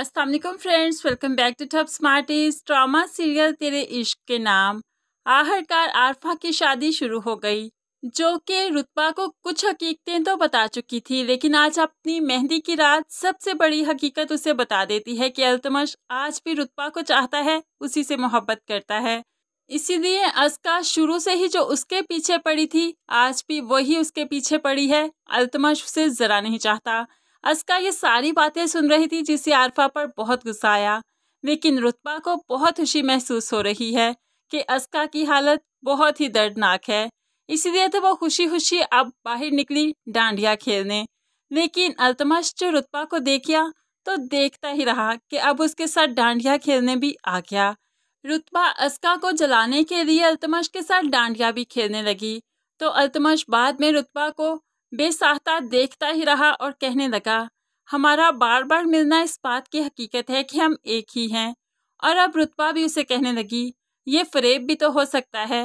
Aslam friends welcome back to टप स्मार्टिस drama serial तेरे इश्क के नाम आखिरकार आरफा की शादी शुरू हो गई जो कि रुतबा को कुछ हकीकतें तो बता चुकी थी लेकिन आज अपनी मेहंदी की रात सबसे बड़ी हकीकत उसे बता देती है कि अल्तमश आज भी रुतबा को चाहता है उसी से मोहब्बत करता है इसीलिए असका शुरू से ही जो उसके पीछे पड़ी थी आज भी वही उसके पीछे पड़ी है अल्तमश उसे ज़रा नहीं चाहता अस्का ये सारी बातें सुन रही थी जिसे आरफा पर बहुत गुस्सा आया लेकिन रुतबा को बहुत खुशी महसूस हो रही है कि अस्का की हालत बहुत ही दर्दनाक है इसीलिए तो वो खुशी खुशी अब बाहर निकली डांडिया खेलने लेकिन अल्तमश जो रुतबा को देखिया तो देखता ही रहा कि अब उसके साथ डांडिया खेलने भी आ गया रुतबा अस्का को जलाने के लिए अल्तमश के साथ डांडिया भी खेलने लगी तो अल्तमश बाद में रुतबा को बेसाख्ता देखता ही रहा और कहने लगा हमारा बार बार मिलना इस बात की हकीकत है कि हम एक ही हैं और अब रुतबा भी उसे कहने लगी ये फरेब भी तो हो सकता है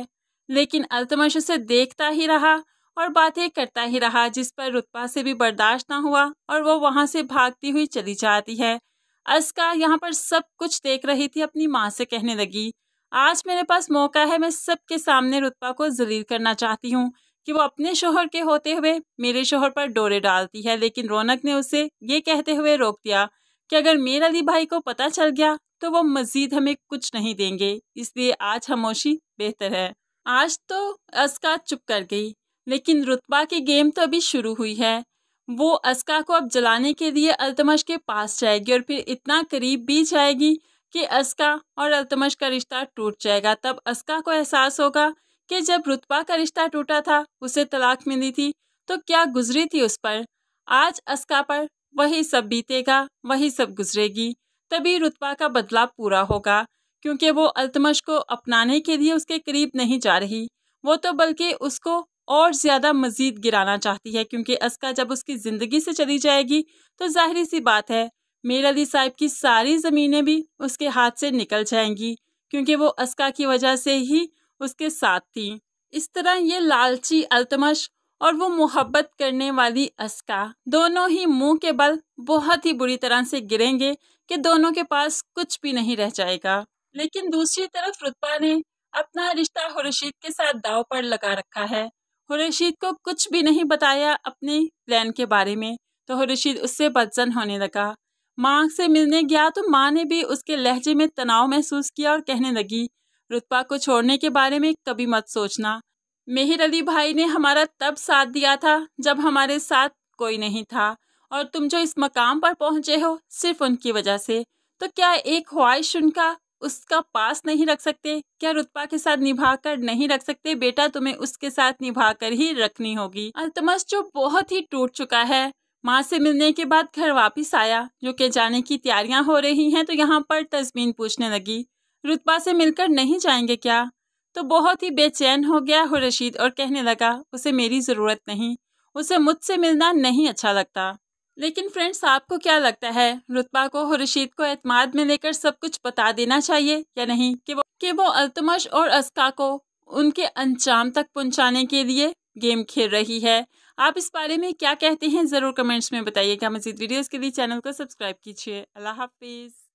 लेकिन अल्तमश उसे देखता ही रहा और बातें करता ही रहा जिस पर रुतबा से भी बर्दाश्त ना हुआ और वो वहाँ से भागती हुई चली जाती है अस्का यहाँ पर सब कुछ देख रही थी अपनी माँ से कहने लगी आज मेरे पास मौका है मैं सबके सामने रुतबा को जलील करना चाहती हूँ कि वो अपने शोहर के होते हुए मेरे शोहर पर डोरे डालती है लेकिन रौनक ने उसे ये कहते हुए रोक दिया कि अगर मेर अली भाई को पता चल गया तो वो मज़ीद हमें कुछ नहीं देंगे इसलिए आज खामोशी बेहतर है आज तो अस्का चुप कर गई लेकिन रुतबा की गेम तो अभी शुरू हुई है वो अस्का को अब जलाने के लिए अल्तमश के पास जाएगी और फिर इतना करीब भी जाएगी कि अस्का और अल्तमश का रिश्ता टूट जाएगा तब अस्का को एहसास होगा कि जब रुतबा का रिश्ता टूटा था उसे तलाक मिली थी तो क्या गुजरी थी उस पर आज अस्का पर वही सब बीतेगा वही सब गुजरेगी तभी रुतबा का बदलाव पूरा होगा क्योंकि वो अल्तमश को अपनाने के लिए उसके करीब नहीं जा रही वो तो बल्कि उसको और ज़्यादा मज़ीद गिराना चाहती है क्योंकि अस्का जब उसकी ज़िंदगी से चली जाएगी तो जाहिर सी बात है मीर अली साहिब की सारी ज़मीनें भी उसके हाथ से निकल जाएंगी क्योंकि वो अस्का की वजह से ही उसके साथ थी इस तरह ये लालची अल्तमश और वो मोहब्बत करने वाली अस्का दोनों ही मुंह के बल बहुत ही बुरी तरह से गिरेंगे कि दोनों के पास कुछ भी नहीं रह जाएगा लेकिन दूसरी तरफ रुतबा ने अपना रिश्ता हुरशीद के साथ दाव पर लगा रखा है हुरशीद को कुछ भी नहीं बताया अपने प्लान के बारे में तो हुरशीद उससे बदजन होने लगा माँ से मिलने गया तो माँ ने भी उसके लहजे में तनाव महसूस किया और कहने लगी रुतबा को छोड़ने के बारे में कभी मत सोचना मेहर अली भाई ने हमारा तब साथ दिया था जब हमारे साथ कोई नहीं था और तुम जो इस मकाम पर पहुंचे हो सिर्फ उनकी वजह से तो क्या एक ख्वाहिश उनका उसका पास नहीं रख सकते क्या रुतबा के साथ निभा कर नहीं रख सकते बेटा तुम्हें उसके साथ निभा कर ही रखनी होगी अल्तमस जो बहुत ही टूट चुका है माँ से मिलने के बाद घर वापस आया जो के जाने की तैयारियां हो रही हैं तो यहाँ पर तस्मीन पूछने लगी रुतबा से मिलकर नहीं जाएंगे क्या तो बहुत ही बेचैन हो गया हो रशीद और कहने लगा उसे मेरी ज़रूरत नहीं उसे मुझसे मिलना नहीं अच्छा लगता लेकिन फ्रेंड्स आपको क्या लगता है रुतबा को हो रशीद को एतमाद में लेकर सब कुछ बता देना चाहिए या नहीं कि वो कि वो अल्तमश और अस्का को उनके अंजाम तक पहुंचाने के लिए गेम खेल रही है आप इस बारे में क्या कहते हैं ज़रूर कमेंट्स में बताइएगा मजीद वीडियोज़ के लिए चैनल को सब्सक्राइब कीजिए अल्लाह हाफिज़